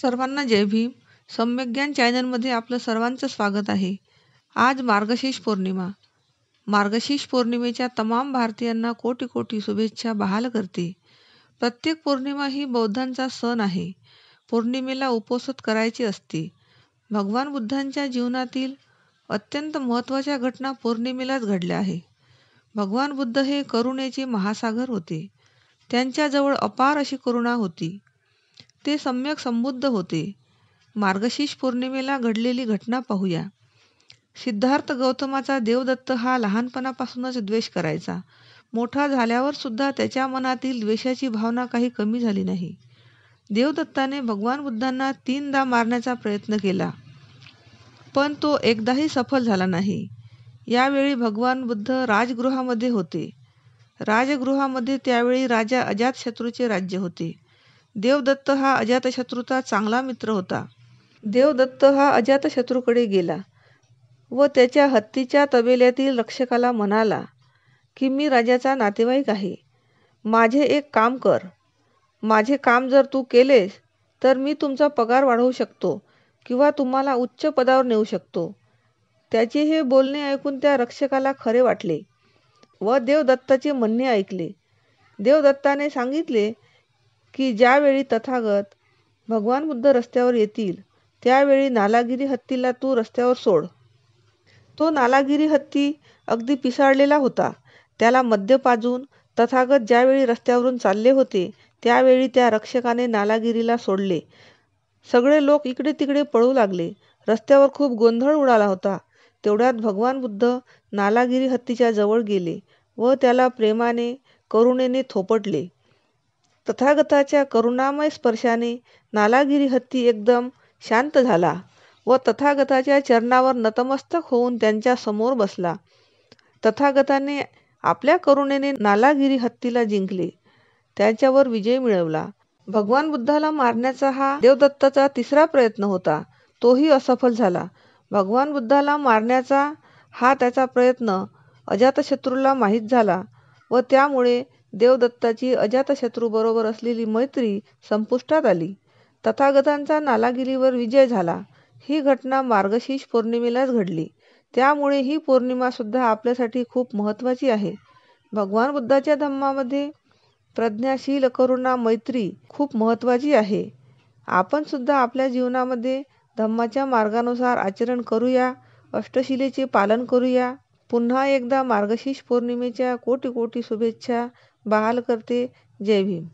सर्वांना जय भीम ज्ञान चॅनलमध्ये आपलं सर्वांचं स्वागत आहे आज मार्गशीर्ष पौर्णिमा मार्गशीर्ष पौर्णिमेच्या तमाम भारतीयांना कोटी कोटी शुभेच्छा बहाल करते प्रत्येक पौर्णिमा ही बौद्धांचा सण आहे पौर्णिमेला उपोसत करायची असते भगवान बुद्धांच्या जीवनातील अत्यंत महत्त्वाच्या घटना पौर्णिमेलाच घडल्या आहे भगवान बुद्ध हे करुणेचे महासागर होते त्यांच्याजवळ अपार अशी करुणा होती ते सम्यक संबुद्ध होते मार्गशीर्ष पौर्णिमेला घडलेली घटना पाहूया सिद्धार्थ गौतमाचा देवदत्त हा लहानपणापासूनच द्वेष करायचा मोठा झाल्यावर सुद्धा त्याच्या मनातील द्वेषाची भावना काही कमी झाली नाही देवदत्ताने भगवान बुद्धांना तीनदा मारण्याचा प्रयत्न केला पण तो एकदाही सफल झाला नाही यावेळी भगवान बुद्ध राजगृहामध्ये होते राजगृहामध्ये त्यावेळी राजा अजातशत्रूचे राज्य होते देवदत्त हा अजातशत्रूचा चांगला मित्र होता देवदत्त हा अजातशत्रूकडे गेला व त्याच्या हत्तीच्या तबेल्यातील रक्षकाला म्हणाला की मी राजाचा नातेवाईक आहे माझे एक काम कर माझे काम जर तू केलेस तर मी तुमचा पगार वाढवू शकतो किंवा तुम्हाला उच्च पदावर नेऊ शकतो त्याचे हे बोलणे ऐकून त्या रक्षकाला खरे वाटले व देवदत्ताचे म्हणणे ऐकले देवदत्ताने सांगितले की ज्यावेळी तथागत भगवान बुद्ध रस्त्यावर येतील त्यावेळी नालागिरी हत्तीला तू रस्त्यावर सोड तो नालागिरी हत्ती अगदी पिसाळलेला होता त्याला मध्य पाजून तथागत ज्यावेळी रस्त्यावरून चालले होते त्यावेळी त्या रक्षकाने नालागिरीला सोडले सगळे लोक इकडे तिकडे पळू लागले रस्त्यावर खूप गोंधळ उडाला होता तेवढ्यात भगवान बुद्ध नालागिरी हत्तीच्या जवळ गेले व त्याला प्रेमाने करुणेने थोपटले तथागताच्या करुणामय स्पर्शाने नालागिरी हत्ती एकदम शांत झाला व तथागताच्या चरणावर नतमस्तक होऊन त्यांच्या समोर बसला तथागताने आपल्या करुणेने नालागिरी हत्तीला जिंकले त्याच्यावर विजय मिळवला भगवान बुद्धाला मारण्याचा हा देवदत्ताचा तिसरा प्रयत्न होता तोही असफल झाला भगवान बुद्धाला मारण्याचा हा त्याचा प्रयत्न अजातशत्रूला माहीत झाला व त्यामुळे देवदत्ताची अजातशत्रू बरोबर असलेली मैत्री संपुष्टात आली. तथागतांचा नालागिरीवर विजय झाला. ही घटना मार्गशीर्ष पौर्णिमेलाच घडली. त्यामुळे ही पौर्णिमा सुद्धा आपल्यासाठी खूप महत्त्वाची आहे. भगवान बुद्धाच्या धम्मामध्ये प्रज्ञाशील करुणा, मैत्री खूप महत्त्वाची आहे. आपण सुद्धा आपल्या जीवनामध्ये धम्माच्या मार्गानुसार आचरण करूया, अष्टशिलेचे पालन करूया. पुन्हा एकदा मार्गशीर्ष पौर्णिमेच्या कोटी कोटी शुभेच्छा. बहाल करते जय भीम